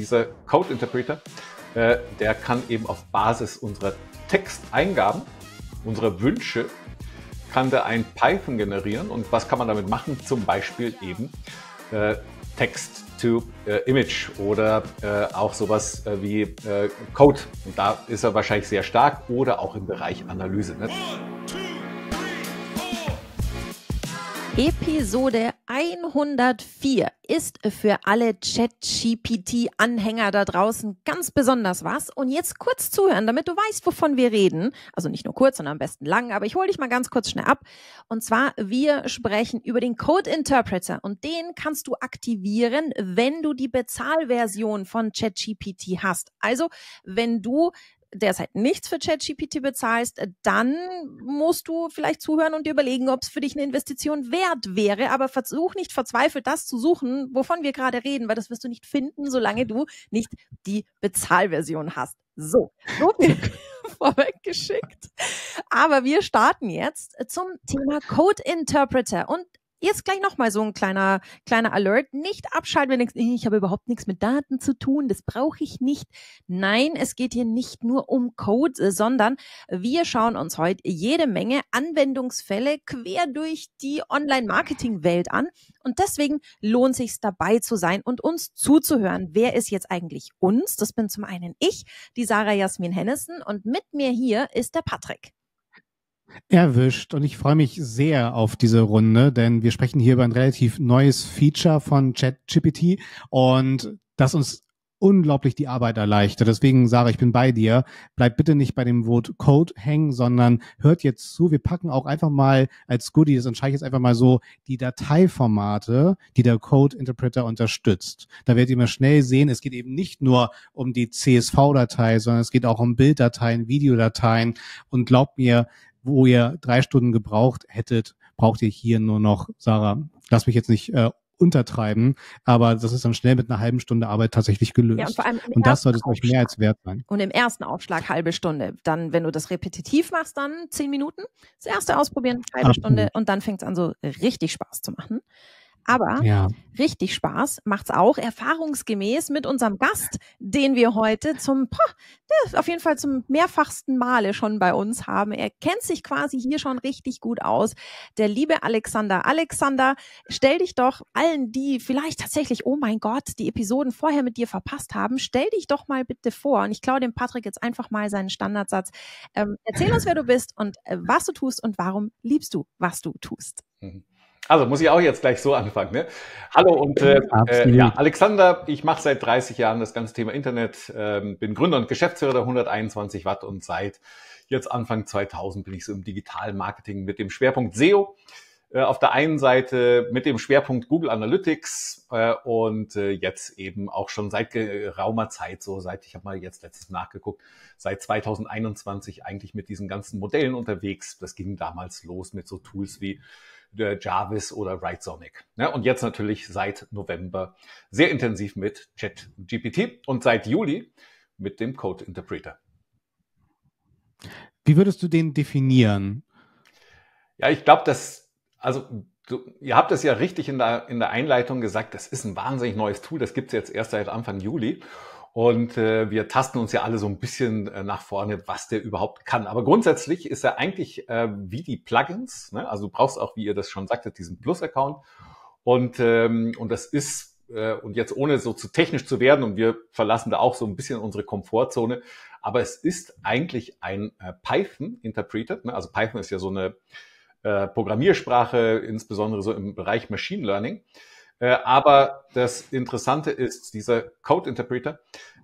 dieser Code Interpreter, äh, der kann eben auf Basis unserer Texteingaben, unserer Wünsche, kann der ein Python generieren. Und was kann man damit machen? Zum Beispiel eben äh, Text to äh, Image oder auch sowas wie Code. Und da ist er wahrscheinlich sehr stark oder auch im Bereich Analyse. Ne? Episode 104 ist für alle ChatGPT-Anhänger da draußen ganz besonders was. Und jetzt kurz zuhören, damit du weißt, wovon wir reden. Also nicht nur kurz, sondern am besten lang, aber ich hole dich mal ganz kurz schnell ab. Und zwar, wir sprechen über den Code Interpreter und den kannst du aktivieren, wenn du die Bezahlversion von ChatGPT hast. Also, wenn du derzeit halt nichts für ChatGPT bezahlst, äh, dann musst du vielleicht zuhören und dir überlegen, ob es für dich eine Investition wert wäre. Aber versuch nicht verzweifelt das zu suchen, wovon wir gerade reden, weil das wirst du nicht finden, solange du nicht die Bezahlversion hast. So, so viel vorweggeschickt. Aber wir starten jetzt zum Thema Code Interpreter und Jetzt gleich nochmal so ein kleiner, kleiner Alert. Nicht abschalten, wenn du denkst, ich habe überhaupt nichts mit Daten zu tun, das brauche ich nicht. Nein, es geht hier nicht nur um Code, äh, sondern wir schauen uns heute jede Menge Anwendungsfälle quer durch die Online-Marketing-Welt an. Und deswegen lohnt sich dabei zu sein und uns zuzuhören. Wer ist jetzt eigentlich uns? Das bin zum einen ich, die Sarah Jasmin Hennessen, und mit mir hier ist der Patrick. Erwischt. Und ich freue mich sehr auf diese Runde, denn wir sprechen hier über ein relativ neues Feature von ChatGPT und das uns unglaublich die Arbeit erleichtert. Deswegen, Sarah, ich bin bei dir. Bleib bitte nicht bei dem Wort Code hängen, sondern hört jetzt zu. Wir packen auch einfach mal als Goodie, das entscheide ich jetzt einfach mal so, die Dateiformate, die der Code Interpreter unterstützt. Da werdet ihr mal schnell sehen, es geht eben nicht nur um die CSV-Datei, sondern es geht auch um Bilddateien, Videodateien. Und glaubt mir, wo ihr drei Stunden gebraucht hättet, braucht ihr hier nur noch, Sarah, lass mich jetzt nicht äh, untertreiben, aber das ist dann schnell mit einer halben Stunde Arbeit tatsächlich gelöst. Ja, und, vor allem und das sollte es euch mehr als wert sein. Und im ersten Aufschlag halbe Stunde. Dann, wenn du das repetitiv machst, dann zehn Minuten. Das erste ausprobieren, halbe Absolut. Stunde und dann fängt es an, so richtig Spaß zu machen. Aber ja. richtig Spaß macht's auch erfahrungsgemäß mit unserem Gast, den wir heute zum, poh, auf jeden Fall zum mehrfachsten Male schon bei uns haben. Er kennt sich quasi hier schon richtig gut aus. Der liebe Alexander. Alexander, stell dich doch allen, die vielleicht tatsächlich, oh mein Gott, die Episoden vorher mit dir verpasst haben, stell dich doch mal bitte vor. Und ich klaue dem Patrick jetzt einfach mal seinen Standardsatz. Ähm, erzähl uns, wer du bist und äh, was du tust und warum liebst du, was du tust. Mhm. Also muss ich auch jetzt gleich so anfangen. Ne? Hallo und äh, äh, ja, Alexander, ich mache seit 30 Jahren das ganze Thema Internet, äh, bin Gründer und Geschäftsführer der 121 Watt und seit jetzt Anfang 2000 bin ich so im digitalen Marketing mit dem Schwerpunkt SEO. Äh, Auf der einen Seite mit dem Schwerpunkt Google Analytics äh, und äh, jetzt eben auch schon seit geraumer Zeit, so seit, ich habe mal jetzt letztens nachgeguckt, seit 2021 eigentlich mit diesen ganzen Modellen unterwegs. Das ging damals los mit so Tools wie äh, Jarvis oder Rightsonic. Ne? Und jetzt natürlich seit November sehr intensiv mit ChatGPT und seit Juli mit dem Code Interpreter. Wie würdest du den definieren? Ja, ich glaube, dass, also du, ihr habt es ja richtig in der, in der Einleitung gesagt, das ist ein wahnsinnig neues Tool, das gibt es jetzt erst seit Anfang Juli. Und äh, wir tasten uns ja alle so ein bisschen äh, nach vorne, was der überhaupt kann. Aber grundsätzlich ist er eigentlich äh, wie die Plugins. Ne? Also du brauchst auch, wie ihr das schon sagtet, diesen Plus-Account. Und, ähm, und das ist, äh, und jetzt ohne so zu technisch zu werden, und wir verlassen da auch so ein bisschen unsere Komfortzone, aber es ist eigentlich ein äh, Python-Interpreter. Ne? Also Python ist ja so eine äh, Programmiersprache, insbesondere so im Bereich Machine Learning. Äh, aber das Interessante ist, dieser Code Interpreter,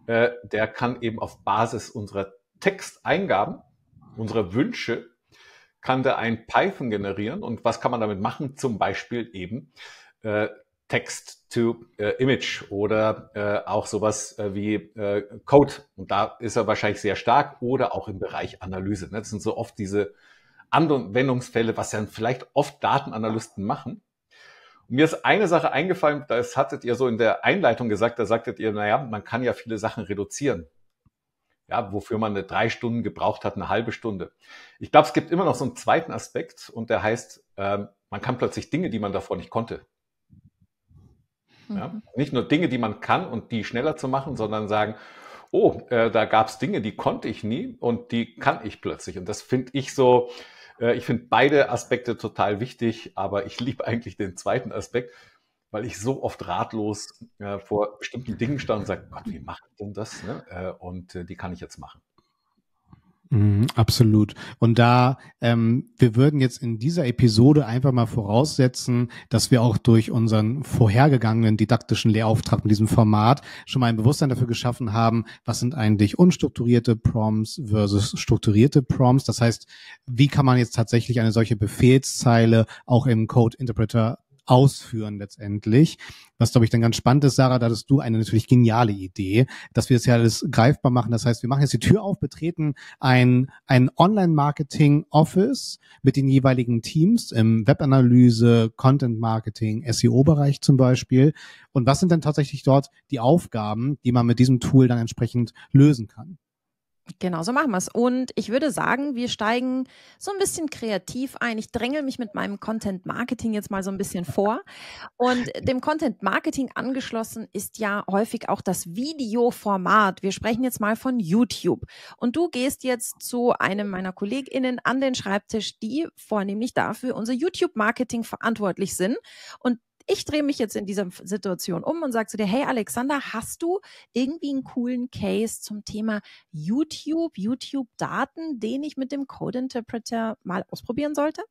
äh, der kann eben auf Basis unserer Texteingaben, unserer Wünsche, kann da ein Python generieren. Und was kann man damit machen? Zum Beispiel eben äh, Text to äh, Image oder äh, auch sowas äh, wie äh, Code. Und da ist er wahrscheinlich sehr stark oder auch im Bereich Analyse. Ne? Das sind so oft diese Anwendungsfälle, was dann vielleicht oft Datenanalysten machen. Und mir ist eine Sache eingefallen, das hattet ihr so in der Einleitung gesagt, da sagtet ihr, naja, man kann ja viele Sachen reduzieren. Ja, wofür man eine drei Stunden gebraucht hat, eine halbe Stunde. Ich glaube, es gibt immer noch so einen zweiten Aspekt und der heißt, ähm, man kann plötzlich Dinge, die man davor nicht konnte. Mhm. Ja? Nicht nur Dinge, die man kann und die schneller zu machen, sondern sagen, oh, äh, da gab es Dinge, die konnte ich nie und die kann ich plötzlich. Und das finde ich so, äh, ich finde beide Aspekte total wichtig, aber ich liebe eigentlich den zweiten Aspekt, weil ich so oft ratlos äh, vor bestimmten Dingen stand und sage, Gott, wie mache ich denn das? Ne? Äh, und die kann ich jetzt machen. Mhm, absolut. Und da, ähm, wir würden jetzt in dieser Episode einfach mal voraussetzen, dass wir auch durch unseren vorhergegangenen didaktischen Lehrauftrag in diesem Format schon mal ein Bewusstsein dafür geschaffen haben, was sind eigentlich unstrukturierte Prompts versus strukturierte Prompts. Das heißt, wie kann man jetzt tatsächlich eine solche Befehlszeile auch im Code Interpreter ausführen letztendlich. Was, glaube ich, dann ganz spannend ist, Sarah, da hast du eine natürlich geniale Idee, dass wir das ja alles greifbar machen. Das heißt, wir machen jetzt die Tür auf, betreten ein, ein Online-Marketing-Office mit den jeweiligen Teams im Webanalyse, Content-Marketing, SEO-Bereich zum Beispiel. Und was sind dann tatsächlich dort die Aufgaben, die man mit diesem Tool dann entsprechend lösen kann? Genau, so machen wir es. Und ich würde sagen, wir steigen so ein bisschen kreativ ein. Ich dränge mich mit meinem Content Marketing jetzt mal so ein bisschen vor. Und dem Content Marketing angeschlossen ist ja häufig auch das Videoformat. Wir sprechen jetzt mal von YouTube. Und du gehst jetzt zu einem meiner KollegInnen an den Schreibtisch, die vornehmlich dafür unser YouTube Marketing verantwortlich sind. Und ich drehe mich jetzt in dieser Situation um und sage zu dir, hey Alexander, hast du irgendwie einen coolen Case zum Thema YouTube, YouTube-Daten, den ich mit dem Code Interpreter mal ausprobieren sollte?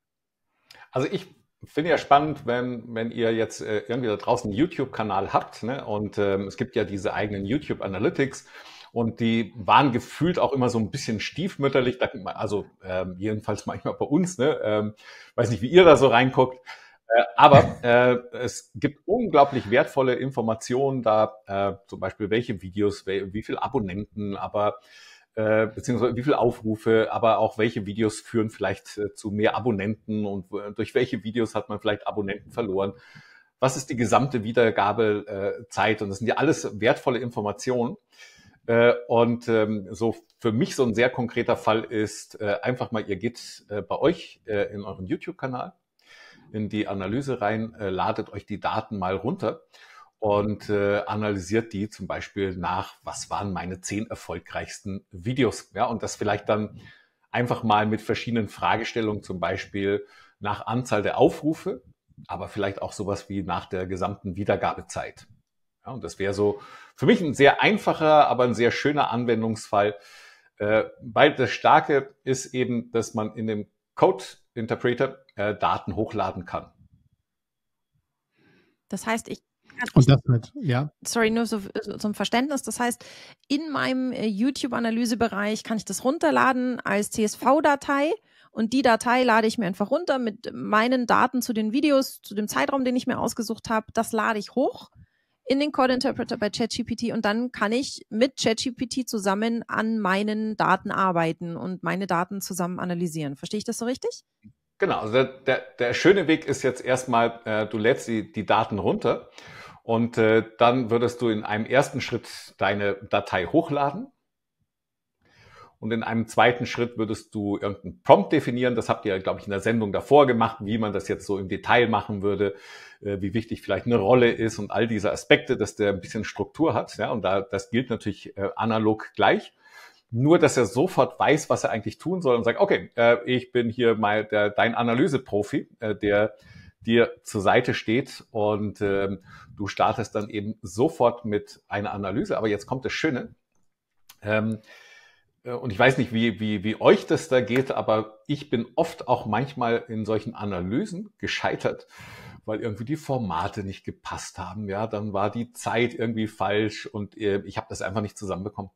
Also ich finde ja spannend, wenn, wenn ihr jetzt äh, irgendwie da draußen einen YouTube-Kanal habt ne? und ähm, es gibt ja diese eigenen YouTube Analytics und die waren gefühlt auch immer so ein bisschen stiefmütterlich, also ähm, jedenfalls manchmal bei uns, ne? ähm, weiß nicht, wie ihr da so reinguckt. Äh, aber äh, es gibt unglaublich wertvolle Informationen da, äh, zum Beispiel welche Videos, wel wie viele Abonnenten, aber äh, beziehungsweise wie viele Aufrufe, aber auch welche Videos führen vielleicht äh, zu mehr Abonnenten und durch welche Videos hat man vielleicht Abonnenten verloren. Was ist die gesamte Wiedergabezeit? und das sind ja alles wertvolle Informationen. und ähm, so für mich so ein sehr konkreter Fall ist einfach mal, ihr geht bei euch in euren YouTube-Kanal in die Analyse rein, äh, ladet euch die Daten mal runter und äh, analysiert die zum Beispiel nach, was waren meine zehn erfolgreichsten Videos. Ja, und das vielleicht dann einfach mal mit verschiedenen Fragestellungen, zum Beispiel nach Anzahl der Aufrufe, aber vielleicht auch sowas wie nach der gesamten Wiedergabezeit. Ja, und das wäre so für mich ein sehr einfacher, aber ein sehr schöner Anwendungsfall, äh, weil das Starke ist eben, dass man in dem Code Interpreter äh, Daten hochladen kann. Das heißt, ich und das mit, ja. Sorry, nur so, so, zum Verständnis. Das heißt, in meinem äh, YouTube-Analysebereich kann ich das runterladen als CSV-Datei und die Datei lade ich mir einfach runter mit meinen Daten zu den Videos, zu dem Zeitraum, den ich mir ausgesucht habe. Das lade ich hoch in den Code Interpreter bei ChatGPT und dann kann ich mit ChatGPT zusammen an meinen Daten arbeiten und meine Daten zusammen analysieren. Verstehe ich das so richtig? Genau, also der, der, der schöne Weg ist jetzt erstmal, äh, du lädst die, die Daten runter und äh, dann würdest du in einem ersten Schritt deine Datei hochladen. Und in einem zweiten Schritt würdest du irgendeinen Prompt definieren. Das habt ihr, glaube ich, in der Sendung davor gemacht, wie man das jetzt so im Detail machen würde, äh, wie wichtig vielleicht eine Rolle ist und all diese Aspekte, dass der ein bisschen Struktur hat. Ja, und da, das gilt natürlich äh, analog gleich nur dass er sofort weiß, was er eigentlich tun soll und sagt, okay, äh, ich bin hier mal der, dein Analyseprofi, äh, der dir zur Seite steht und äh, du startest dann eben sofort mit einer Analyse. Aber jetzt kommt das Schöne. Ähm, äh, und ich weiß nicht, wie, wie, wie euch das da geht, aber ich bin oft auch manchmal in solchen Analysen gescheitert, weil irgendwie die Formate nicht gepasst haben. Ja, dann war die Zeit irgendwie falsch und äh, ich habe das einfach nicht zusammenbekommen.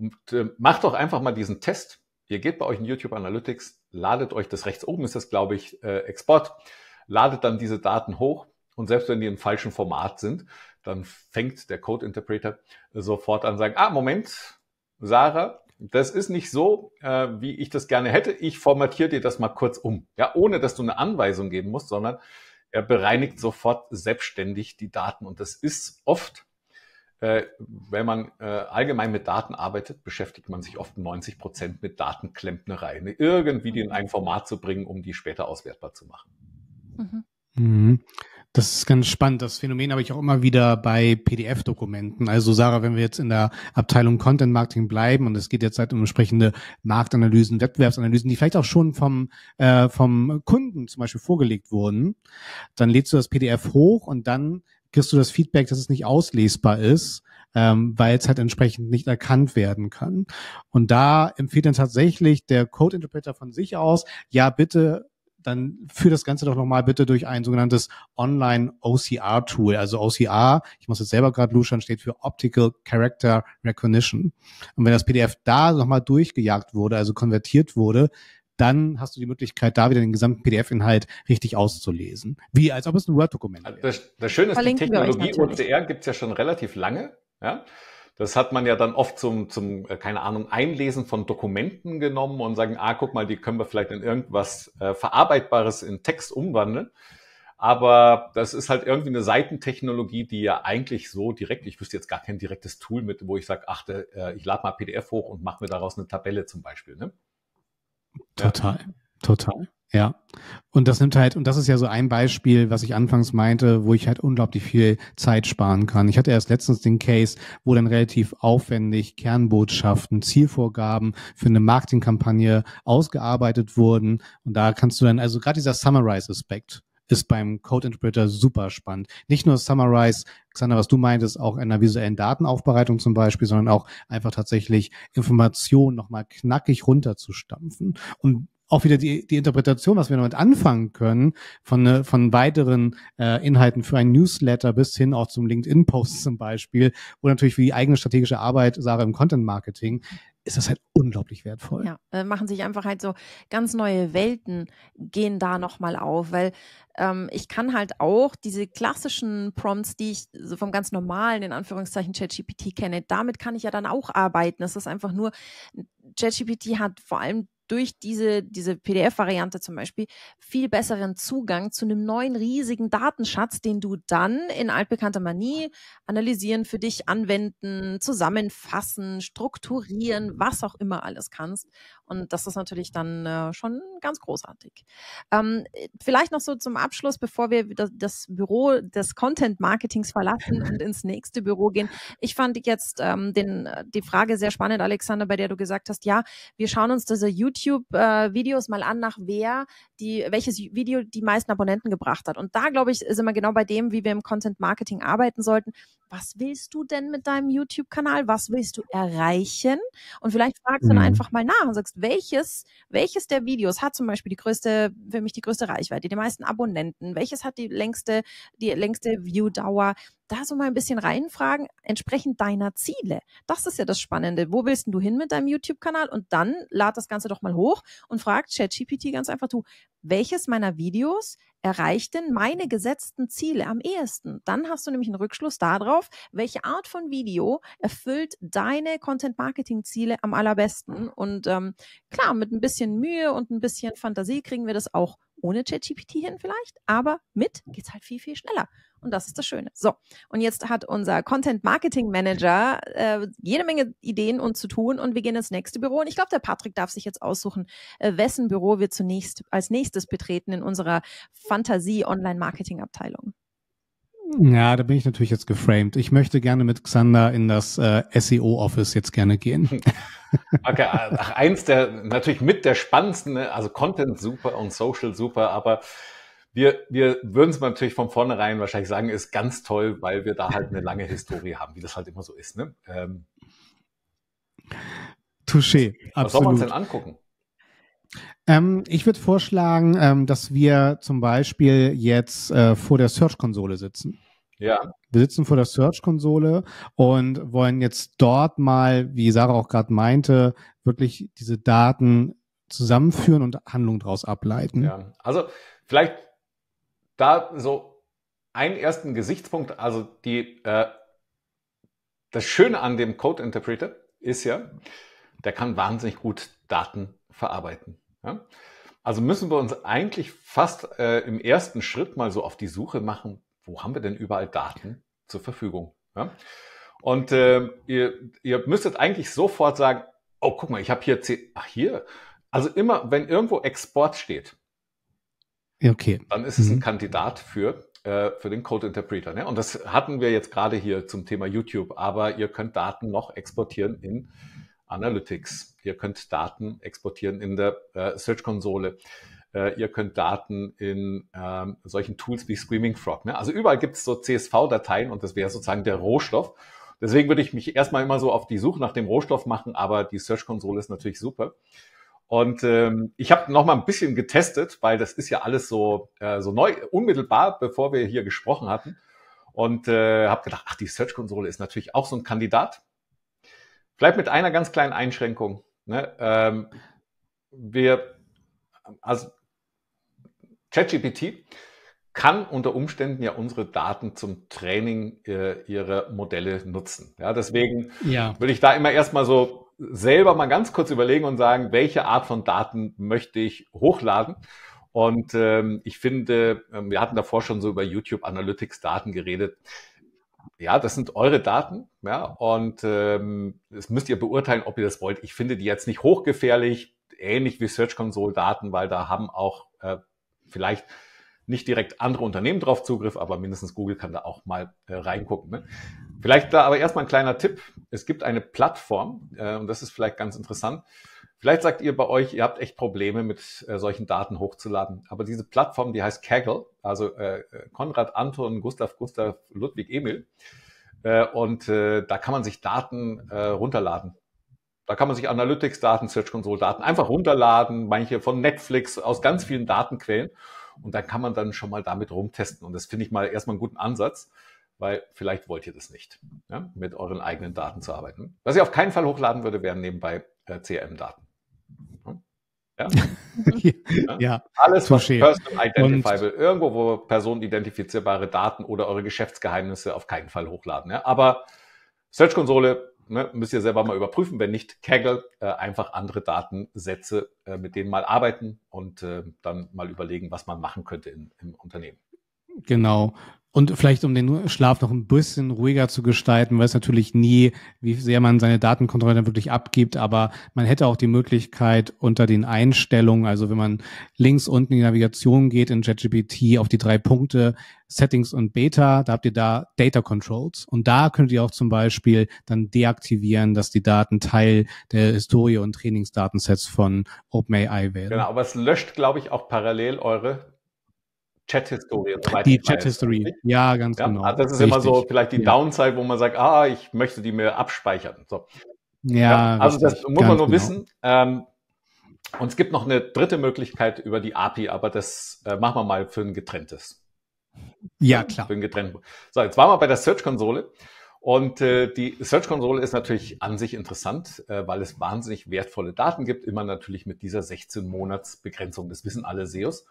Und, äh, macht doch einfach mal diesen Test. Ihr geht bei euch in YouTube Analytics, ladet euch das rechts oben, ist das, glaube ich, äh, Export, ladet dann diese Daten hoch und selbst wenn die im falschen Format sind, dann fängt der Code Interpreter sofort an, sagen, ah, Moment, Sarah, das ist nicht so, äh, wie ich das gerne hätte. Ich formatiere dir das mal kurz um. Ja, ohne dass du eine Anweisung geben musst, sondern er bereinigt sofort selbstständig die Daten. Und das ist oft äh, wenn man äh, allgemein mit Daten arbeitet, beschäftigt man sich oft 90 Prozent mit Datenklempnerei. Ne? Irgendwie die in ein Format zu bringen, um die später auswertbar zu machen. Mhm. Mhm. Das ist ganz spannend. Das Phänomen habe ich auch immer wieder bei PDF-Dokumenten. Also Sarah, wenn wir jetzt in der Abteilung Content Marketing bleiben und es geht jetzt halt um entsprechende Marktanalysen, Wettbewerbsanalysen, die vielleicht auch schon vom, äh, vom Kunden zum Beispiel vorgelegt wurden, dann lädst du das PDF hoch und dann kriegst du das Feedback, dass es nicht auslesbar ist, ähm, weil es halt entsprechend nicht erkannt werden kann. Und da empfiehlt dann tatsächlich der Code-Interpreter von sich aus, ja, bitte dann führ das Ganze doch nochmal bitte durch ein sogenanntes Online OCR Tool. Also OCR, ich muss jetzt selber gerade luschern, steht für Optical Character Recognition. Und wenn das PDF da nochmal durchgejagt wurde, also konvertiert wurde, dann hast du die Möglichkeit, da wieder den gesamten PDF-Inhalt richtig auszulesen. Wie als ob es ein Word-Dokument wäre. Das, das Schöne ist, Verlinken die Technologie OCR gibt es ja schon relativ lange. Ja? Das hat man ja dann oft zum, zum, äh, keine Ahnung, Einlesen von Dokumenten genommen und sagen, ah, guck mal, die können wir vielleicht in irgendwas äh, Verarbeitbares in Text umwandeln. Aber das ist halt irgendwie eine Seitentechnologie, die ja eigentlich so direkt, ich wüsste jetzt gar kein direktes Tool mit, wo ich sage, ach, äh, ich lade mal PDF hoch und mache mir daraus eine Tabelle zum Beispiel. Ne? Total, ja. total. Ja. Und das nimmt halt, und das ist ja so ein Beispiel, was ich anfangs meinte, wo ich halt unglaublich viel Zeit sparen kann. Ich hatte erst letztens den Case, wo dann relativ aufwendig Kernbotschaften, Zielvorgaben für eine Marketingkampagne ausgearbeitet wurden. Und da kannst du dann, also gerade dieser Summarize-Aspekt, ist beim Code Interpreter super spannend. Nicht nur Summarize, Xander, was du meintest, auch in einer visuellen Datenaufbereitung zum Beispiel, sondern auch einfach tatsächlich Informationen nochmal knackig runterzustampfen. Und auch wieder die, die Interpretation, was wir damit anfangen können, von, äh, von weiteren äh, Inhalten für ein Newsletter bis hin auch zum LinkedIn-Post zum Beispiel, oder natürlich für die eigene strategische Arbeit, Sarah, im Content-Marketing, ist das halt unglaublich wertvoll. Ja, äh, machen sich einfach halt so ganz neue Welten, gehen da nochmal auf, weil ähm, ich kann halt auch diese klassischen Prompts, die ich so vom ganz normalen, in Anführungszeichen, ChatGPT kenne, damit kann ich ja dann auch arbeiten. Es ist einfach nur, ChatGPT hat vor allem durch diese, diese PDF-Variante zum Beispiel viel besseren Zugang zu einem neuen riesigen Datenschatz, den du dann in altbekannter Manie analysieren, für dich anwenden, zusammenfassen, strukturieren, was auch immer alles kannst. Und das ist natürlich dann äh, schon ganz großartig. Ähm, äh, vielleicht noch so zum Abschluss, bevor wir das, das Büro des Content Marketings verlassen und ins nächste Büro gehen. Ich fand jetzt ähm, den, äh, die Frage sehr spannend, Alexander, bei der du gesagt hast, ja, wir schauen uns diese YouTube-Videos äh, mal an, nach wer die, welches Video die meisten Abonnenten gebracht hat. Und da, glaube ich, sind wir genau bei dem, wie wir im Content Marketing arbeiten sollten. Was willst du denn mit deinem YouTube-Kanal? Was willst du erreichen? Und vielleicht fragst du dann mhm. einfach mal nach und sagst, welches, welches der Videos hat zum Beispiel die größte, für mich die größte Reichweite, die meisten Abonnenten, welches hat die längste, die längste Viewdauer, da so mal ein bisschen reinfragen, entsprechend deiner Ziele. Das ist ja das Spannende. Wo willst du hin mit deinem YouTube-Kanal? Und dann lad das Ganze doch mal hoch und frag ChatGPT ganz einfach, du, welches meiner Videos erreicht denn meine gesetzten Ziele am ehesten? Dann hast du nämlich einen Rückschluss darauf, welche Art von Video erfüllt deine Content-Marketing-Ziele am allerbesten. Und ähm, klar, mit ein bisschen Mühe und ein bisschen Fantasie kriegen wir das auch ohne ChatGPT hin vielleicht, aber mit geht's halt viel, viel schneller. Und das ist das Schöne. So, und jetzt hat unser Content Marketing Manager äh, jede Menge Ideen und zu tun und wir gehen ins nächste Büro. Und ich glaube, der Patrick darf sich jetzt aussuchen, äh, wessen Büro wir zunächst als nächstes betreten in unserer Fantasie-Online-Marketing-Abteilung. Ja, da bin ich natürlich jetzt geframed. Ich möchte gerne mit Xander in das äh, SEO-Office jetzt gerne gehen. Hm. Okay, ach, eins der natürlich mit der spannendsten, ne, also Content super und Social super, aber wir, wir würden es natürlich von vornherein wahrscheinlich sagen, ist ganz toll, weil wir da halt eine lange Historie haben, wie das halt immer so ist. Ne? Ähm, Touché, absolut. Was soll man uns denn angucken? Ähm, ich würde vorschlagen, ähm, dass wir zum Beispiel jetzt äh, vor der Search-Konsole sitzen. Ja. Wir sitzen vor der Search-Konsole und wollen jetzt dort mal, wie Sarah auch gerade meinte, wirklich diese Daten zusammenführen und Handlung daraus ableiten. Ja, also vielleicht da so einen ersten Gesichtspunkt, also die, äh, das Schöne an dem Code Interpreter ist ja, der kann wahnsinnig gut Daten verarbeiten. Ja? Also müssen wir uns eigentlich fast äh, im ersten Schritt mal so auf die Suche machen, wo haben wir denn überall Daten zur Verfügung? Ja? Und äh, ihr, ihr müsstet eigentlich sofort sagen, oh, guck mal, ich habe hier, C ach hier. Also immer, wenn irgendwo Export steht, okay. dann ist es mhm. ein Kandidat für, äh, für den Code Interpreter. Ne? Und das hatten wir jetzt gerade hier zum Thema YouTube, aber ihr könnt Daten noch exportieren in Analytics. Ihr könnt Daten exportieren in der äh, Search-Konsole. Äh, ihr könnt Daten in ähm, solchen Tools wie Screaming Frog. Ne? Also überall gibt es so CSV-Dateien und das wäre sozusagen der Rohstoff. Deswegen würde ich mich erstmal immer so auf die Suche nach dem Rohstoff machen, aber die Search-Konsole ist natürlich super. Und ähm, ich habe noch mal ein bisschen getestet, weil das ist ja alles so, äh, so neu, unmittelbar, bevor wir hier gesprochen hatten. Und äh, habe gedacht, ach, die Search-Konsole ist natürlich auch so ein Kandidat. Vielleicht mit einer ganz kleinen Einschränkung. Ne? Ähm, wir, also ChatGPT kann unter Umständen ja unsere Daten zum Training äh, ihrer Modelle nutzen. Ja, deswegen ja. würde ich da immer erstmal so selber mal ganz kurz überlegen und sagen, welche Art von Daten möchte ich hochladen? Und ähm, ich finde, ähm, wir hatten davor schon so über YouTube Analytics Daten geredet. Ja, das sind eure Daten, ja, und ähm, das müsst ihr beurteilen, ob ihr das wollt. Ich finde die jetzt nicht hochgefährlich, ähnlich wie Search Console Daten, weil da haben auch äh, vielleicht nicht direkt andere Unternehmen drauf Zugriff, aber mindestens Google kann da auch mal äh, reingucken. Ne? Vielleicht da aber erstmal ein kleiner Tipp. Es gibt eine Plattform, äh, und das ist vielleicht ganz interessant, Vielleicht sagt ihr bei euch, ihr habt echt Probleme mit äh, solchen Daten hochzuladen. Aber diese Plattform, die heißt Kaggle, also äh, äh Konrad Anton, Gustav Gustav Ludwig Emil. Äh, und äh, da kann man sich Daten äh, runterladen. Da kann man sich Analytics-Daten, Search Console-Daten einfach runterladen, manche von Netflix, aus ganz vielen Datenquellen. Und dann kann man dann schon mal damit rumtesten. Und das finde ich mal erstmal einen guten Ansatz, weil vielleicht wollt ihr das nicht, ja, mit euren eigenen Daten zu arbeiten. Was ich auf keinen Fall hochladen würde, wären nebenbei CRM-Daten. Ja. ja. ja. Alles, was Touché. Personal Identifiable, Und irgendwo, wo personenidentifizierbare Daten oder eure Geschäftsgeheimnisse auf keinen Fall hochladen. Ja. Aber Search-Konsole ne, müsst ihr selber mal überprüfen. Wenn nicht, Kaggle, äh, einfach andere Datensätze, äh, mit denen mal arbeiten und äh, dann mal überlegen, was man machen könnte in, im Unternehmen. Genau. Und vielleicht, um den Schlaf noch ein bisschen ruhiger zu gestalten, weiß natürlich nie, wie sehr man seine Datenkontrolle dann wirklich abgibt, aber man hätte auch die Möglichkeit unter den Einstellungen, also wenn man links unten in die Navigation geht in JetGPT auf die drei Punkte Settings und Beta, da habt ihr da Data Controls und da könnt ihr auch zum Beispiel dann deaktivieren, dass die Daten Teil der Historie und Trainingsdatensets von OpenAI werden. Genau, aber es löscht, glaube ich, auch parallel eure Chat-Historie. Die Chat-History, ja, ganz ja? genau. das ist Richtig. immer so vielleicht die ja. Downside, wo man sagt, ah, ich möchte die mir abspeichern. So. Ja, ja, also das richtig, muss man nur genau. wissen. Ähm, und es gibt noch eine dritte Möglichkeit über die API, aber das äh, machen wir mal für ein getrenntes. Ja, klar. Für ein getrenntes. So, jetzt waren wir bei der Search-Konsole. Und äh, die Search-Konsole ist natürlich an sich interessant, äh, weil es wahnsinnig wertvolle Daten gibt, immer natürlich mit dieser 16-Monats-Begrenzung. Das wissen alle SEOs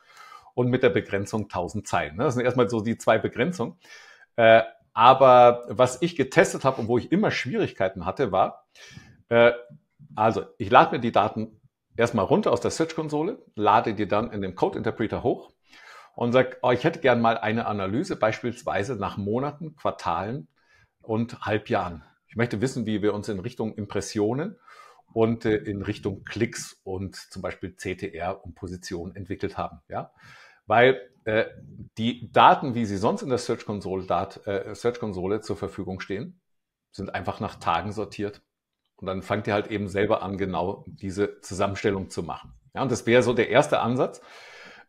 und mit der Begrenzung 1000 Zeilen. Ne? Das sind erstmal so die zwei Begrenzungen. Äh, aber was ich getestet habe und wo ich immer Schwierigkeiten hatte, war, äh, also ich lade mir die Daten erstmal runter aus der Search-Konsole, lade die dann in dem Code-Interpreter hoch und sage, oh, ich hätte gern mal eine Analyse, beispielsweise nach Monaten, Quartalen und Halbjahren. Ich möchte wissen, wie wir uns in Richtung Impressionen und äh, in Richtung Klicks und zum Beispiel CTR und Position entwickelt haben. Ja? weil äh, die Daten, wie sie sonst in der Search Console, Dat, äh, Search Console zur Verfügung stehen, sind einfach nach Tagen sortiert. Und dann fangt ihr halt eben selber an, genau diese Zusammenstellung zu machen. Ja, und das wäre so der erste Ansatz.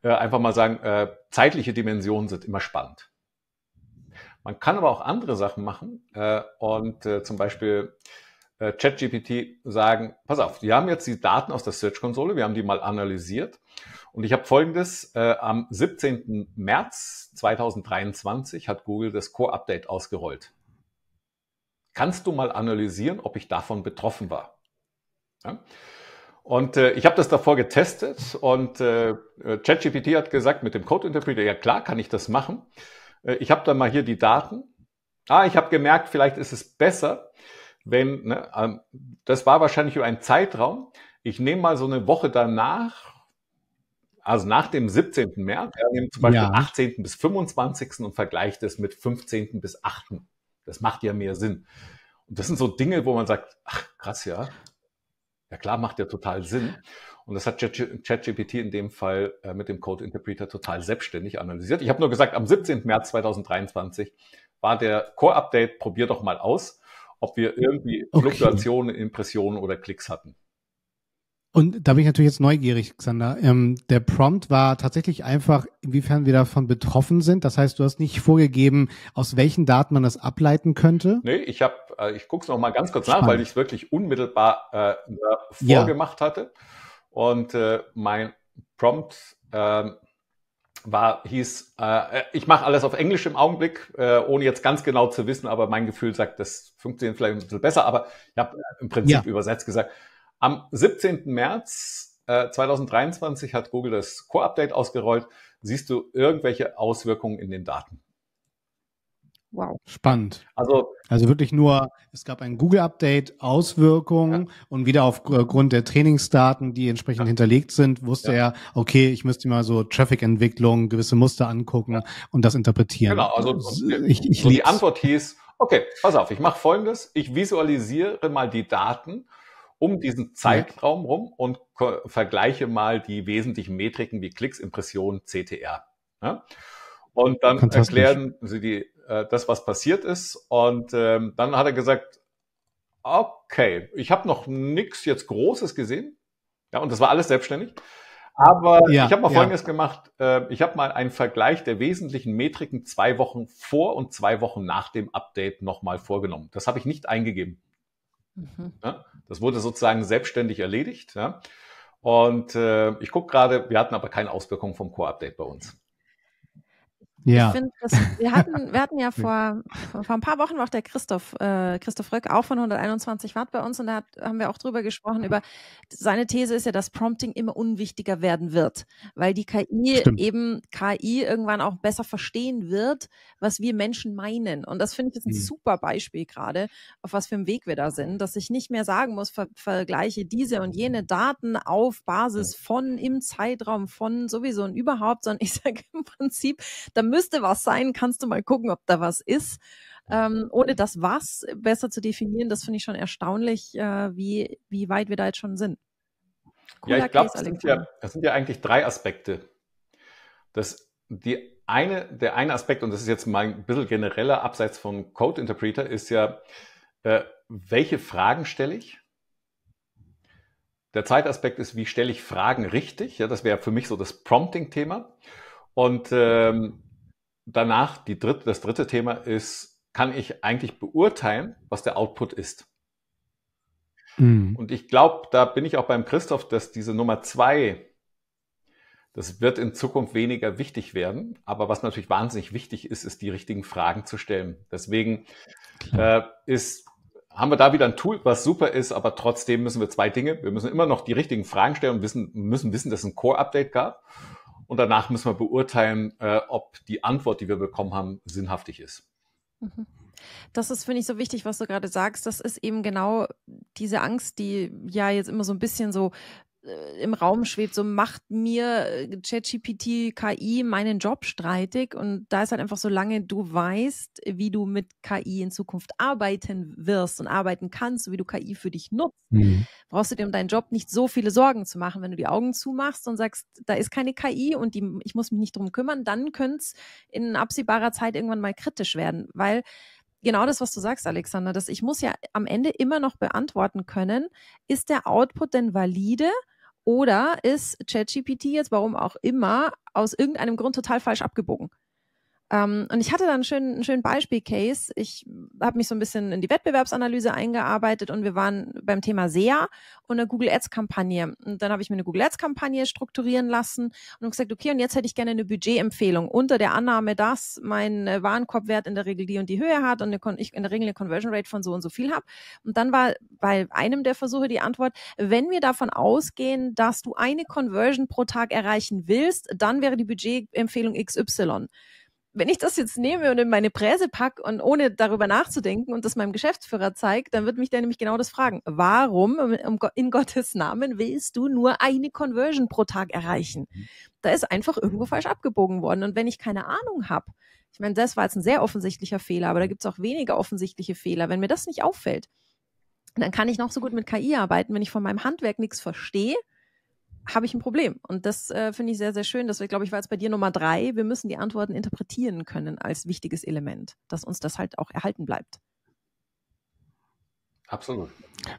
Äh, einfach mal sagen, äh, zeitliche Dimensionen sind immer spannend. Man kann aber auch andere Sachen machen äh, und äh, zum Beispiel äh, ChatGPT sagen, pass auf, wir haben jetzt die Daten aus der Search-Konsole, wir haben die mal analysiert und ich habe folgendes, äh, am 17. März 2023 hat Google das Core-Update ausgerollt. Kannst du mal analysieren, ob ich davon betroffen war? Ja? Und äh, ich habe das davor getestet und äh, äh, ChatGPT hat gesagt mit dem Code Interpreter, ja klar, kann ich das machen. Äh, ich habe da mal hier die Daten. Ah, ich habe gemerkt, vielleicht ist es besser, wenn, ne, ähm, das war wahrscheinlich über einen Zeitraum. Ich nehme mal so eine Woche danach also nach dem 17. März, er nimmt zum Beispiel ja. 18. bis 25. und vergleicht es mit 15. bis 8. Das macht ja mehr Sinn. Und das sind so Dinge, wo man sagt, ach krass, ja. Ja klar, macht ja total Sinn. Und das hat ChatGPT in dem Fall äh, mit dem Code Interpreter total selbstständig analysiert. Ich habe nur gesagt, am 17. März 2023 war der Core-Update, probier doch mal aus, ob wir irgendwie okay. Fluktuationen, Impressionen oder Klicks hatten. Und da bin ich natürlich jetzt neugierig, Xander. Ähm, der Prompt war tatsächlich einfach, inwiefern wir davon betroffen sind. Das heißt, du hast nicht vorgegeben, aus welchen Daten man das ableiten könnte. Nee, ich habe, äh, ich gucke es nochmal ganz kurz Spannend. nach, weil ich es wirklich unmittelbar äh, vorgemacht ja. hatte. Und äh, mein Prompt äh, war, hieß, äh, ich mache alles auf Englisch im Augenblick, äh, ohne jetzt ganz genau zu wissen, aber mein Gefühl sagt, das funktioniert vielleicht ein bisschen besser, aber ich habe äh, im Prinzip ja. übersetzt gesagt, am 17. März äh, 2023 hat Google das Core-Update ausgerollt. Siehst du irgendwelche Auswirkungen in den Daten? Wow. Spannend. Also, also wirklich nur, es gab ein Google-Update, Auswirkungen ja. und wieder aufgrund der Trainingsdaten, die entsprechend ja. hinterlegt sind, wusste ja. er, okay, ich müsste mal so Traffic-Entwicklung, gewisse Muster angucken und das interpretieren. Genau, also ich, ich so die Antwort hieß, okay, pass auf, ich mache folgendes, ich visualisiere mal die Daten um diesen Zeitraum rum und vergleiche mal die wesentlichen Metriken wie Klicks, Impressionen, CTR. Ja? Ne? Und dann erklären sie die, äh, das, was passiert ist. Und ähm, dann hat er gesagt, okay, ich habe noch nichts jetzt Großes gesehen. Ja, und das war alles selbstständig. Aber ja, ich habe mal Folgendes ja. gemacht. Äh, ich habe mal einen Vergleich der wesentlichen Metriken zwei Wochen vor und zwei Wochen nach dem Update nochmal vorgenommen. Das habe ich nicht eingegeben. Mhm. Ja, das wurde sozusagen selbstständig erledigt. Ja. Und äh, ich gucke gerade, wir hatten aber keine Auswirkungen vom Core-Update bei uns. Ja. Find, das, wir, hatten, wir hatten ja vor, vor ein paar Wochen war auch der Christoph, äh, Christoph Röck, auch von 121 Watt bei uns und da hat, haben wir auch drüber gesprochen, über seine These ist ja, dass Prompting immer unwichtiger werden wird, weil die KI Stimmt. eben KI irgendwann auch besser verstehen wird, was wir Menschen meinen. Und das finde ich jetzt ein mhm. super Beispiel gerade, auf was für einem Weg wir da sind, dass ich nicht mehr sagen muss, ver vergleiche diese und jene Daten auf Basis von im Zeitraum von sowieso und überhaupt, sondern ich sage im Prinzip, damit müsste was sein, kannst du mal gucken, ob da was ist. Ähm, ohne das Was besser zu definieren, das finde ich schon erstaunlich, äh, wie, wie weit wir da jetzt schon sind. Cooler ja, ich glaube, das, ja, das, sind ja eigentlich drei Aspekte. Das, die eine, der eine Aspekt, und das ist jetzt mal ein bisschen genereller, abseits von Code Interpreter, ist ja, äh, welche Fragen stelle ich? Der zweite Aspekt ist, wie stelle ich Fragen richtig? Ja, das wäre für mich so das Prompting-Thema. Und ähm, danach die dritte, das dritte Thema ist, kann ich eigentlich beurteilen, was der Output ist? Mhm. Und ich glaube, da bin ich auch beim Christoph, dass diese Nummer zwei, das wird in Zukunft weniger wichtig werden. Aber was natürlich wahnsinnig wichtig ist, ist die richtigen Fragen zu stellen. Deswegen äh, ist haben wir da wieder ein Tool, was super ist, aber trotzdem müssen wir zwei Dinge. Wir müssen immer noch die richtigen Fragen stellen und wissen, müssen wissen, dass es ein Core-Update gab. Und danach müssen wir beurteilen, äh, ob die Antwort, die wir bekommen haben, sinnhaftig ist. Mhm. Das ist, finde ich, so wichtig, was du gerade sagst. Das ist eben genau diese Angst, die ja jetzt immer so ein bisschen so äh, im Raum schwebt, so macht mir äh, ChatGPT KI meinen Job streitig und da ist halt einfach, solange du weißt, wie du mit KI in Zukunft arbeiten wirst und arbeiten kannst, so wie du KI für dich nutzt, mhm. brauchst du dir um deinen Job nicht so viele Sorgen zu machen, wenn du die Augen zumachst und sagst, da ist keine KI und die, ich muss mich nicht drum kümmern, dann könnte es in absehbarer Zeit irgendwann mal kritisch werden, weil genau das, was du sagst, Alexander, dass ich muss ja am Ende immer noch beantworten können, ist der Output denn valide oder ist ChatGPT jetzt, warum auch immer, aus irgendeinem Grund total falsch abgebogen? Um, ähm, und ich hatte dann einen schönen, einen schönen Beispiel-Case. Ich habe mich so ein bisschen in die Wettbewerbsanalyse eingearbeitet und wir waren beim Thema SEA und eine Google Ads-Kampagne. Und dann habe ich mir eine Google Ads-Kampagne strukturieren lassen und gesagt, okay, und jetzt hätte ich gerne eine Budgetempfehlung unter der Annahme, dass mein äh, Warenkorbwert in der Regel die und die Höhe hat und eine, ich in der Regel eine Conversion Rate von so und so viel habe. Und dann war bei einem der Versuche die Antwort, wenn wir davon ausgehen, dass du eine Conversion pro Tag erreichen willst, dann wäre die Budgetempfehlung XY wenn ich das jetzt nehme und in meine Präse pack und ohne darüber nachzudenken und das meinem Geschäftsführer zeigt, dann wird mich der nämlich genau das fragen. Warum in Gottes Namen willst du nur eine Conversion pro Tag erreichen? Mhm. Da ist einfach irgendwo falsch abgebogen worden. Und wenn ich keine Ahnung habe, ich meine, das war jetzt ein sehr offensichtlicher Fehler, aber da gibt es auch weniger offensichtliche Fehler, wenn mir das nicht auffällt. dann kann ich noch so gut mit KI arbeiten, wenn ich von meinem Handwerk nichts verstehe habe ich ein Problem. Und das äh, finde ich sehr, sehr schön. Das Deswegen glaube ich, war jetzt bei dir Nummer drei. Wir müssen die Antworten interpretieren können als wichtiges Element, dass uns das halt auch erhalten bleibt. Absolut.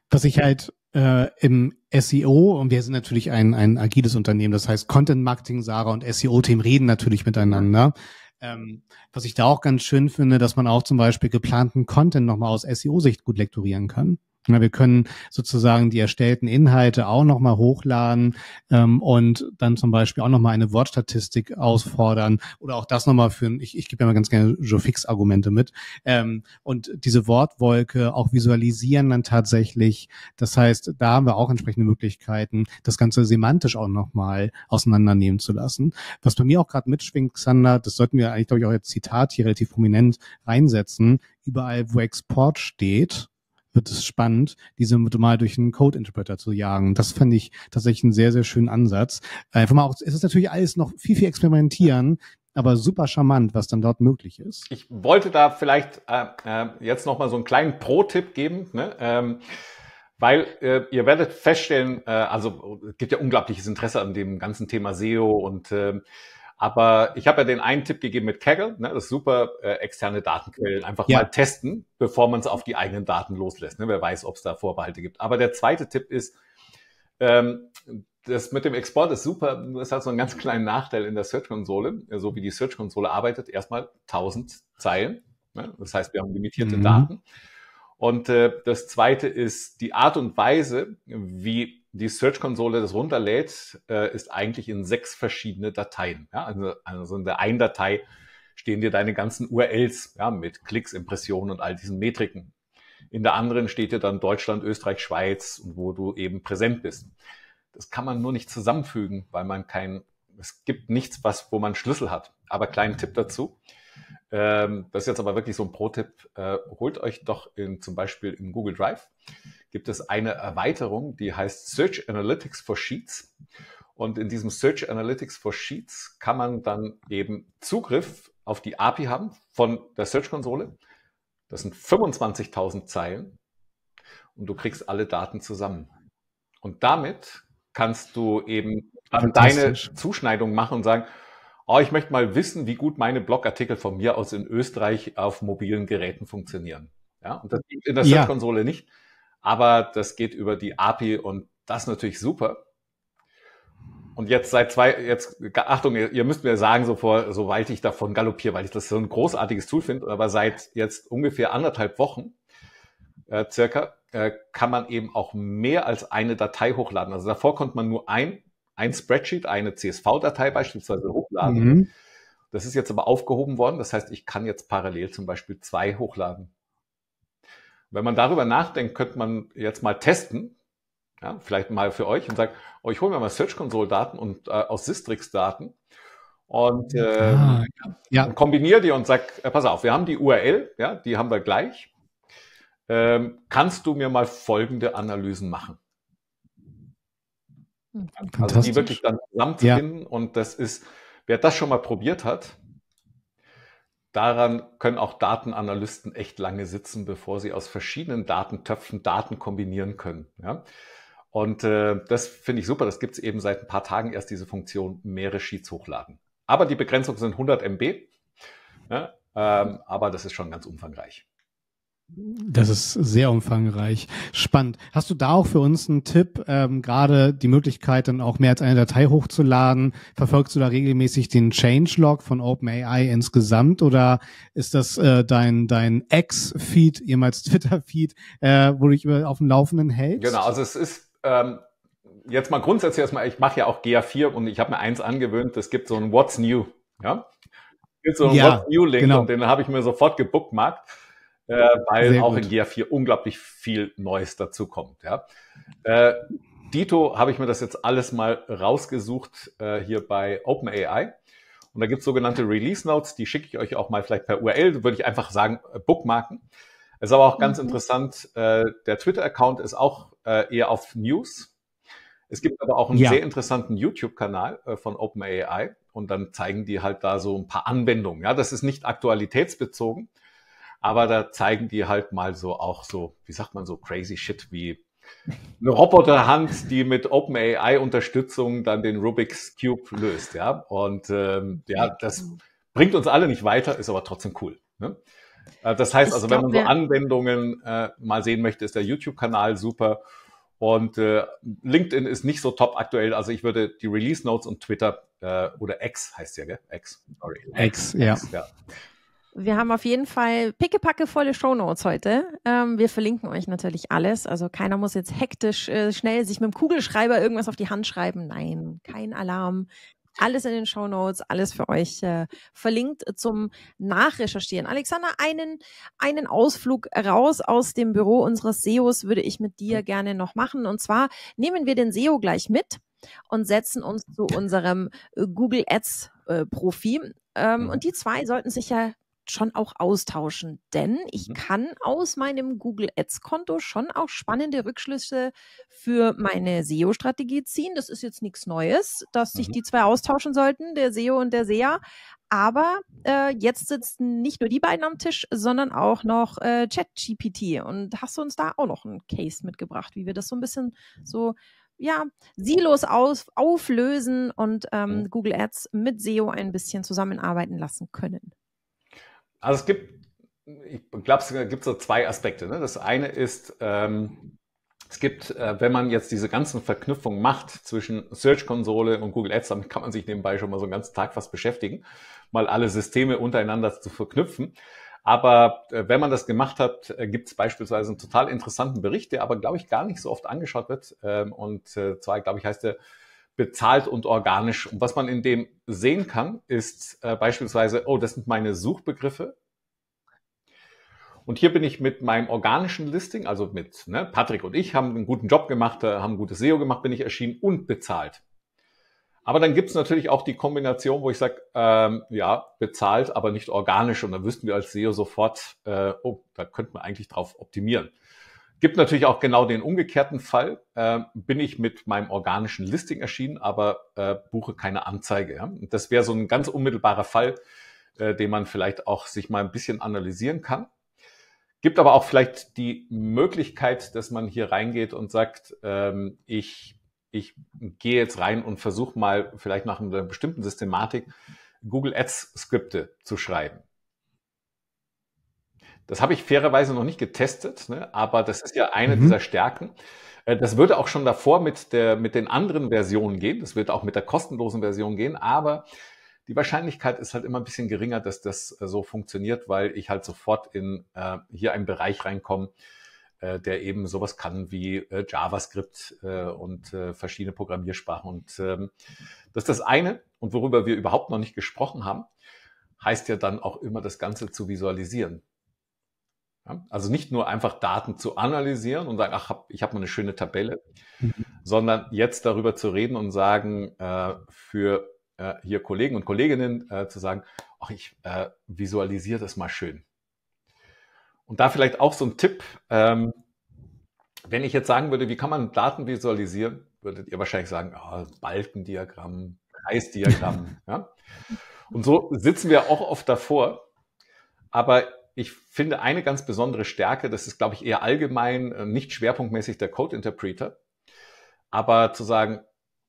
Was ich halt äh, im SEO, und wir sind natürlich ein, ein agiles Unternehmen, das heißt Content Marketing, Sarah und seo themen reden natürlich miteinander. Ähm, was ich da auch ganz schön finde, dass man auch zum Beispiel geplanten Content nochmal aus SEO-Sicht gut lektorieren kann. Ja, wir können sozusagen die erstellten Inhalte auch nochmal hochladen ähm, und dann zum Beispiel auch nochmal eine Wortstatistik ausfordern oder auch das nochmal für, ich, ich gebe ja mal ganz gerne fix argumente mit, ähm, und diese Wortwolke auch visualisieren dann tatsächlich. Das heißt, da haben wir auch entsprechende Möglichkeiten, das Ganze semantisch auch nochmal auseinandernehmen zu lassen. Was bei mir auch gerade mitschwingt, Xander, das sollten wir eigentlich, glaube ich, auch jetzt Zitat hier relativ prominent reinsetzen, überall, wo Export steht, wird es spannend, diese mal durch einen Code-Interpreter zu jagen. Das fand ich tatsächlich einen sehr, sehr schönen Ansatz. Einfach äh, mal auch, es ist natürlich alles noch viel, viel experimentieren, aber super charmant, was dann dort möglich ist. Ich wollte da vielleicht äh, äh, jetzt nochmal so einen kleinen Pro-Tipp geben, ne? ähm, weil äh, ihr werdet feststellen, äh, also es gibt ja unglaubliches Interesse an dem ganzen Thema SEO und äh, aber ich habe ja den einen Tipp gegeben mit Kaggle, ne, das ist super äh, externe Datenquellen. Einfach ja. mal testen, bevor man es auf die eigenen Daten loslässt. Ne? Wer weiß, ob es da Vorbehalte gibt. Aber der zweite Tipp ist, ähm, das mit dem Export ist super, nur es hat so einen ganz kleinen Nachteil in der Search-Konsole, so wie die Search-Konsole arbeitet, erstmal 1000 Zeilen. Ne? Das heißt, wir haben limitierte mhm. Daten. Und äh, das Zweite ist die Art und Weise, wie die Search-Konsole das runterlädt, äh, ist eigentlich in sechs verschiedene Dateien. Ja? Also, also in der einen Datei stehen dir deine ganzen URLs ja, mit Klicks, Impressionen und all diesen Metriken. In der anderen steht dir dann Deutschland, Österreich, Schweiz und wo du eben präsent bist. Das kann man nur nicht zusammenfügen, weil man kein, es gibt nichts, was, wo man Schlüssel hat. Aber kleinen Tipp dazu. Ähm, das ist jetzt aber wirklich so ein Pro-Tipp. Äh, holt euch doch in, zum Beispiel in Google Drive gibt es eine Erweiterung, die heißt Search Analytics for Sheets. Und in diesem Search Analytics for Sheets kann man dann eben Zugriff auf die API haben von der Search-Konsole. Das sind 25.000 Zeilen und du kriegst alle Daten zusammen. Und damit kannst du eben deine Zuschneidung machen und sagen, oh, ich möchte mal wissen, wie gut meine Blogartikel von mir aus in Österreich auf mobilen Geräten funktionieren. Ja, und das geht in der ja. Search-Konsole nicht, aber das geht über die API und das ist natürlich super. Und jetzt seit zwei, jetzt, Achtung, ihr, ihr müsst mir sagen, so vor, soweit ich davon galoppiere, weil ich das so ein großartiges Tool finde, aber seit jetzt ungefähr anderthalb Wochen, äh, circa, äh, kann man eben auch mehr als eine Datei hochladen. Also davor konnte man nur ein ein Spreadsheet, eine CSV-Datei beispielsweise hochladen. Mhm. Das ist jetzt aber aufgehoben worden. Das heißt, ich kann jetzt parallel zum Beispiel zwei hochladen. Wenn man darüber nachdenkt, könnte man jetzt mal testen, ja, vielleicht mal für euch und sagt, oh, ich hole mir mal Search Console Daten und äh, aus Sistrix Daten und, äh, ah, ähm, ja. und kombiniere die und sag, äh, pass auf, wir haben die URL, ja, die haben wir gleich. Ähm, kannst du mir mal folgende Analysen machen? Hm, also die wirklich dann zusammenzubinden. Ja. Und das ist, wer das schon mal probiert hat, daran können auch Datenanalysten echt lange sitzen, bevor sie aus verschiedenen Datentöpfen Daten kombinieren können. Ja? Und äh, das finde ich super. Das gibt es eben seit ein paar Tagen erst diese Funktion mehrere Sheets hochladen. Aber die Begrenzung sind 100 MB. Ja? Ähm, aber das ist schon ganz umfangreich. Das ist sehr umfangreich. Spannend. Hast du da auch für uns einen Tipp, ähm, gerade die Möglichkeit, dann auch mehr als eine Datei hochzuladen? Verfolgst du da regelmäßig den Changelog von OpenAI insgesamt oder ist das äh, dein, dein X-Feed, ehemals Twitter-Feed, äh, wo du dich auf dem Laufenden hältst? Genau, also es ist ähm, jetzt mal grundsätzlich erstmal, ich mache ja auch GA4 und ich habe mir eins angewöhnt, es gibt so ein What's New, ja? Es gibt so ein ja, What's New-Link genau. und den habe ich mir sofort gebookmarkt äh, weil Sehr auch gut. in GA4 unglaublich viel Neues dazukommt. Ja. Äh, Dito habe ich mir das jetzt alles mal rausgesucht äh, hier bei OpenAI. Und da gibt es sogenannte Release Notes, die schicke ich euch auch mal vielleicht per URL, würde ich einfach sagen, äh, bookmarken. Es ist aber auch ganz mhm. interessant, äh, der Twitter-Account ist auch äh, eher auf News. Es gibt aber auch einen ja. sehr interessanten YouTube-Kanal äh, von OpenAI und dann zeigen die halt da so ein paar Anwendungen. Ja, das ist nicht aktualitätsbezogen, aber da zeigen die halt mal so auch so, wie sagt man so, crazy shit wie eine Roboterhand, die mit OpenAI-Unterstützung dann den Rubik's Cube löst, ja. Und ähm, ja, das bringt uns alle nicht weiter, ist aber trotzdem cool. Ne? Äh, das heißt also, wenn man so Anwendungen äh, mal sehen möchte, ist der YouTube-Kanal super. Und äh, LinkedIn ist nicht so top aktuell. Also ich würde die Release Notes und Twitter äh, oder X heißt ja, gell? X, sorry. X, X ja. ja. Wir haben auf jeden Fall pickepacke volle Shownotes heute. Ähm, wir verlinken euch natürlich alles. Also keiner muss jetzt hektisch äh, schnell sich mit dem Kugelschreiber irgendwas auf die Hand schreiben. Nein, kein Alarm. Alles in den Shownotes, alles für euch äh, verlinkt zum Nachrecherchieren. Alexander, einen, einen Ausflug raus aus dem Büro unseres SEOs würde ich mit dir gerne noch machen. Und zwar nehmen wir den SEO gleich mit und setzen uns zu unserem äh, Google Ads äh, Profi. Ähm, und die zwei sollten sich ja schon auch austauschen, denn ich mhm. kann aus meinem Google Ads Konto schon auch spannende Rückschlüsse für meine SEO-Strategie ziehen. Das ist jetzt nichts Neues, dass sich mhm. die zwei austauschen sollten, der SEO und der SEA. Aber äh, jetzt sitzen nicht nur die beiden am Tisch, sondern auch noch äh, ChatGPT. Und hast du uns da auch noch einen Case mitgebracht, wie wir das so ein bisschen so ja, Silos auf, auflösen und ähm, mhm. Google Ads mit SEO ein bisschen zusammenarbeiten lassen können. Also es gibt, ich glaube, es gibt so zwei Aspekte. Ne? Das eine ist, ähm, es gibt, äh, wenn man jetzt diese ganzen Verknüpfungen macht zwischen Search-Konsole und Google Ads, damit kann man sich nebenbei schon mal so einen ganzen Tag was beschäftigen, mal alle Systeme untereinander zu verknüpfen. Aber äh, wenn man das gemacht hat, äh, gibt es beispielsweise einen total interessanten Bericht, der aber, glaube ich, gar nicht so oft angeschaut wird. Ähm, und äh, zwar, glaube ich, heißt der bezahlt und organisch. Und was man in dem sehen kann, ist äh, beispielsweise, oh, das sind meine Suchbegriffe. Und hier bin ich mit meinem organischen Listing, also mit ne, Patrick und ich haben einen guten Job gemacht, äh, haben gutes SEO gemacht, bin ich erschienen und bezahlt. Aber dann gibt's natürlich auch die Kombination, wo ich sage, ähm, ja, bezahlt, aber nicht organisch. Und dann wüssten wir als SEO sofort, äh, oh, da könnten wir eigentlich drauf optimieren. Gibt natürlich auch genau den umgekehrten Fall. Äh, bin ich mit meinem organischen Listing erschienen, aber äh, buche keine Anzeige. Ja? Das wäre so ein ganz unmittelbarer Fall, äh, den man vielleicht auch sich mal ein bisschen analysieren kann. Gibt aber auch vielleicht die Möglichkeit, dass man hier reingeht und sagt, ähm, ich, ich gehe jetzt rein und versuche mal vielleicht nach einer bestimmten Systematik Google Ads Skripte zu schreiben. Das habe ich fairerweise noch nicht getestet, ne? aber das ist ja eine mhm. dieser Stärken. Äh, das würde auch schon davor mit, der, mit den anderen Versionen gehen. Das wird auch mit der kostenlosen Version gehen. Aber die Wahrscheinlichkeit ist halt immer ein bisschen geringer, dass das äh, so funktioniert, weil ich halt sofort in äh, hier einen Bereich reinkomme, äh, der eben sowas kann wie äh, JavaScript äh, und äh, verschiedene Programmiersprachen. Und ähm, das ist das eine. Und worüber wir überhaupt noch nicht gesprochen haben, heißt ja dann auch immer, das Ganze zu visualisieren. Also nicht nur einfach Daten zu analysieren und sagen, ach, hab, ich habe mal eine schöne Tabelle, mhm. sondern jetzt darüber zu reden und sagen, äh, für äh, hier Kollegen und Kolleginnen äh, zu sagen, ach, ich äh, visualisiere das mal schön. Und da vielleicht auch so ein Tipp, ähm, wenn ich jetzt sagen würde, wie kann man Daten visualisieren, würdet ihr wahrscheinlich sagen, oh, Balkendiagramm, Kreisdiagramm. ja? Und so sitzen wir auch oft davor. Aber ich finde eine ganz besondere Stärke, das ist, glaube ich, eher allgemein, äh, nicht schwerpunktmäßig der Code Interpreter, aber zu sagen,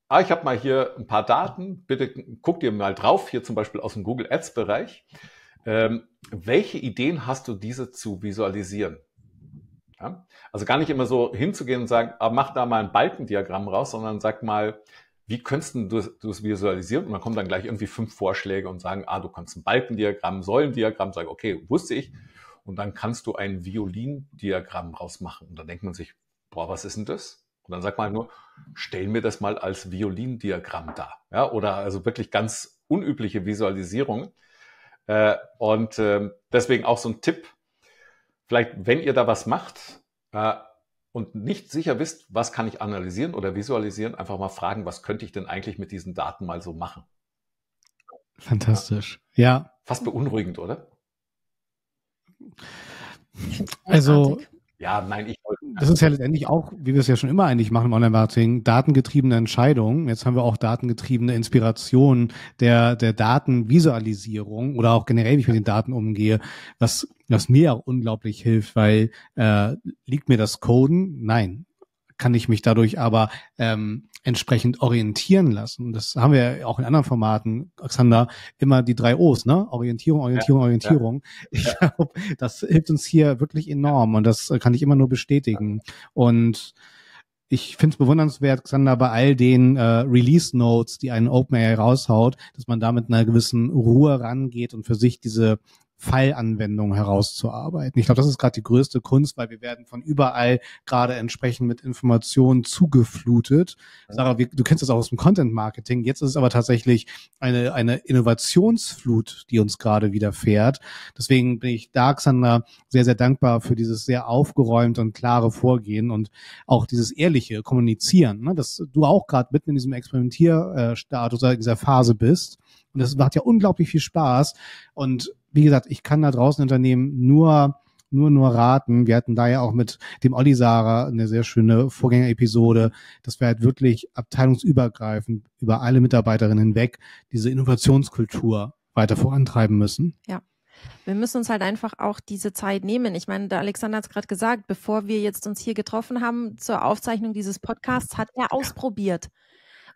ah, ich habe mal hier ein paar Daten, bitte guck dir mal drauf, hier zum Beispiel aus dem Google Ads Bereich. Ähm, welche Ideen hast du, diese zu visualisieren? Ja? Also gar nicht immer so hinzugehen und sagen, ah, mach da mal ein Balkendiagramm raus, sondern sag mal, wie könntest du es visualisieren? Und dann kommen dann gleich irgendwie fünf Vorschläge und sagen, ah, du kannst ein Balkendiagramm, Säulendiagramm, sagen, okay, wusste ich. Und dann kannst du ein Violindiagramm rausmachen. Und dann denkt man sich, boah, was ist denn das? Und dann sagt man halt nur, stell mir das mal als Violindiagramm dar. Ja, oder also wirklich ganz unübliche Visualisierung. Äh, und ähm, deswegen auch so ein Tipp, vielleicht, wenn ihr da was macht, äh, und nicht sicher wisst, was kann ich analysieren oder visualisieren, einfach mal fragen, was könnte ich denn eigentlich mit diesen Daten mal so machen? Fantastisch, ja. Fast beunruhigend, oder? Also, ja, nein, ich. wollte. Das ist ja letztendlich auch, wie wir es ja schon immer eigentlich machen im Online-Marketing, datengetriebene Entscheidungen. Jetzt haben wir auch datengetriebene Inspiration der, der Datenvisualisierung oder auch generell, wie ich mit den Daten umgehe, was, was mir auch unglaublich hilft, weil äh, liegt mir das Coden? Nein, kann ich mich dadurch aber ähm, entsprechend orientieren lassen. Das haben wir auch in anderen Formaten, Alexander, immer die drei O's, ne? Orientierung, Orientierung, ja, Orientierung. Ja. Ich glaube, das hilft uns hier wirklich enorm und das äh, kann ich immer nur bestätigen. Und ich finde es bewundernswert, Xander, bei all den äh, Release-Notes, die einen OpenAI raushaut, dass man da mit einer gewissen Ruhe rangeht und für sich diese Fallanwendungen herauszuarbeiten. Ich glaube, das ist gerade die größte Kunst, weil wir werden von überall gerade entsprechend mit Informationen zugeflutet. Sarah, wir, du kennst das auch aus dem Content-Marketing. Jetzt ist es aber tatsächlich eine, eine Innovationsflut, die uns gerade widerfährt. Deswegen bin ich da, Xander, sehr, sehr dankbar für dieses sehr aufgeräumte und klare Vorgehen und auch dieses ehrliche Kommunizieren, ne, dass du auch gerade mitten in diesem Experimentierstatus, in äh, dieser Phase bist und das macht ja unglaublich viel Spaß. Und wie gesagt, ich kann da draußen Unternehmen nur nur nur raten. Wir hatten da ja auch mit dem Olli Sarah eine sehr schöne Vorgängerepisode, dass wir halt wirklich abteilungsübergreifend über alle Mitarbeiterinnen hinweg diese Innovationskultur weiter vorantreiben müssen. Ja. Wir müssen uns halt einfach auch diese Zeit nehmen. Ich meine, der Alexander hat es gerade gesagt, bevor wir jetzt uns hier getroffen haben zur Aufzeichnung dieses Podcasts, hat er ausprobiert.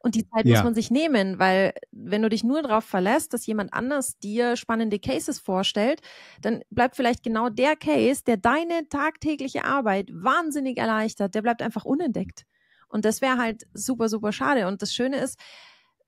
Und die Zeit ja. muss man sich nehmen, weil wenn du dich nur darauf verlässt, dass jemand anders dir spannende Cases vorstellt, dann bleibt vielleicht genau der Case, der deine tagtägliche Arbeit wahnsinnig erleichtert, der bleibt einfach unentdeckt. Und das wäre halt super, super schade. Und das Schöne ist,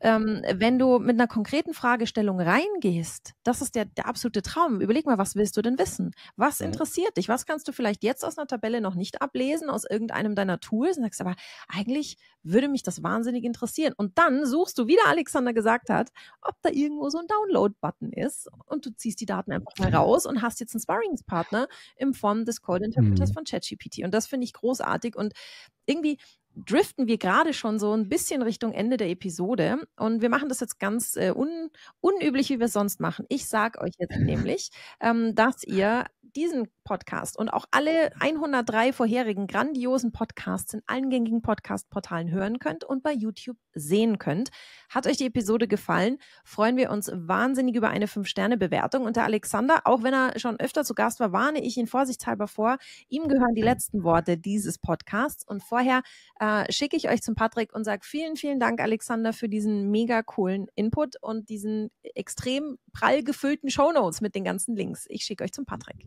ähm, wenn du mit einer konkreten Fragestellung reingehst, das ist der, der absolute Traum. Überleg mal, was willst du denn wissen? Was mhm. interessiert dich? Was kannst du vielleicht jetzt aus einer Tabelle noch nicht ablesen, aus irgendeinem deiner Tools? Und sagst aber, eigentlich würde mich das wahnsinnig interessieren. Und dann suchst du, wie der Alexander gesagt hat, ob da irgendwo so ein Download-Button ist und du ziehst die Daten einfach mal raus und hast jetzt einen Sparringspartner im Form des Code-Interpreters mhm. von ChatGPT. Und das finde ich großartig und irgendwie driften wir gerade schon so ein bisschen Richtung Ende der Episode. Und wir machen das jetzt ganz äh, un unüblich, wie wir es sonst machen. Ich sage euch jetzt nämlich, ähm, dass ihr diesen Podcast und auch alle 103 vorherigen grandiosen Podcasts in allen gängigen Podcast-Portalen hören könnt und bei YouTube sehen könnt. Hat euch die Episode gefallen? Freuen wir uns wahnsinnig über eine 5-Sterne-Bewertung. Und der Alexander, auch wenn er schon öfter zu Gast war, warne ich ihn vorsichtshalber vor. Ihm gehören die letzten Worte dieses Podcasts. Und vorher äh, schicke ich euch zum Patrick und sage vielen, vielen Dank, Alexander, für diesen mega coolen Input und diesen extrem prall gefüllten Shownotes mit den ganzen Links. Ich schicke euch zum Patrick.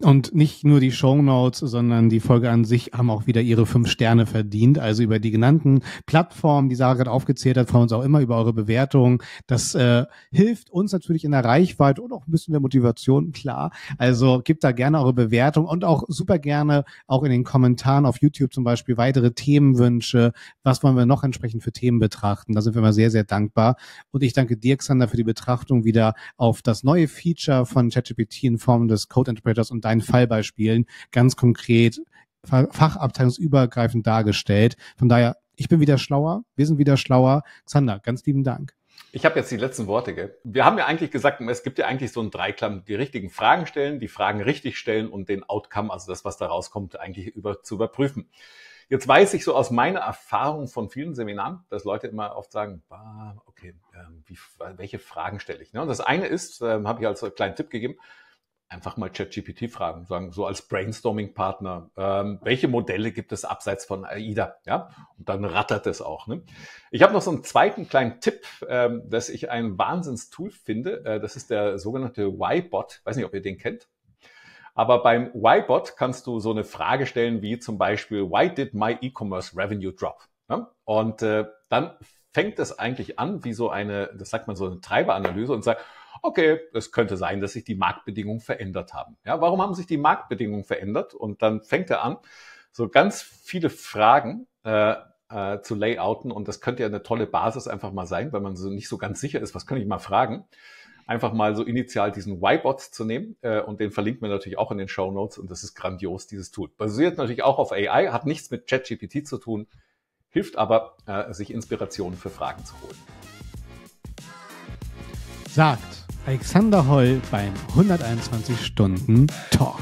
Und nicht nur die Show Notes, sondern die Folge an sich haben auch wieder ihre fünf Sterne verdient. Also über die genannten Plattformen, die Sarah gerade aufgezählt hat, freuen uns auch immer über eure Bewertungen. Das äh, hilft uns natürlich in der Reichweite und auch ein bisschen der Motivation, klar. Also gebt da gerne eure Bewertung und auch super gerne auch in den Kommentaren auf YouTube zum Beispiel weitere Themenwünsche. Was wollen wir noch entsprechend für Themen betrachten? Da sind wir immer sehr, sehr dankbar. Und ich danke dir, Xander, für die Betrachtung wieder auf das neue Feature von ChatGPT in Form des Code Interpreters und deinen Fallbeispielen ganz konkret fachabteilungsübergreifend dargestellt. Von daher, ich bin wieder schlauer, wir sind wieder schlauer. Xander, ganz lieben Dank. Ich habe jetzt die letzten Worte. Gell? Wir haben ja eigentlich gesagt, es gibt ja eigentlich so einen Dreiklang, die richtigen Fragen stellen, die Fragen richtig stellen und den Outcome, also das, was da rauskommt, eigentlich über, zu überprüfen. Jetzt weiß ich so aus meiner Erfahrung von vielen Seminaren, dass Leute immer oft sagen, bah, okay, ähm, wie, welche Fragen stelle ich? Ne? Und das eine ist, ähm, habe ich als kleinen Tipp gegeben, einfach mal ChatGPT fragen, sagen so als Brainstorming-Partner, ähm, welche Modelle gibt es abseits von AIDA? Ja, und dann rattert es auch. Ne? Ich habe noch so einen zweiten kleinen Tipp, ähm, dass ich ein Wahnsinnstool finde. Äh, das ist der sogenannte Y-Bot. Weiß nicht, ob ihr den kennt. Aber beim Y-Bot kannst du so eine Frage stellen wie zum Beispiel, why did my e-commerce revenue drop? Ja? Und äh, dann fängt es eigentlich an wie so eine, das sagt man so eine Treiberanalyse und sagt, okay, es könnte sein, dass sich die Marktbedingungen verändert haben. Ja, warum haben sich die Marktbedingungen verändert? Und dann fängt er an, so ganz viele Fragen äh, äh, zu layouten. Und das könnte ja eine tolle Basis einfach mal sein, weil man so nicht so ganz sicher ist, was kann ich mal fragen. Einfach mal so initial diesen Y-Bot zu nehmen äh, und den verlinkt wir natürlich auch in den Show Notes und das ist grandios, dieses Tool. Basiert natürlich auch auf AI, hat nichts mit ChatGPT zu tun, hilft aber, äh, sich Inspirationen für Fragen zu holen. Sagt Alexander Holl beim 121 Stunden Talk.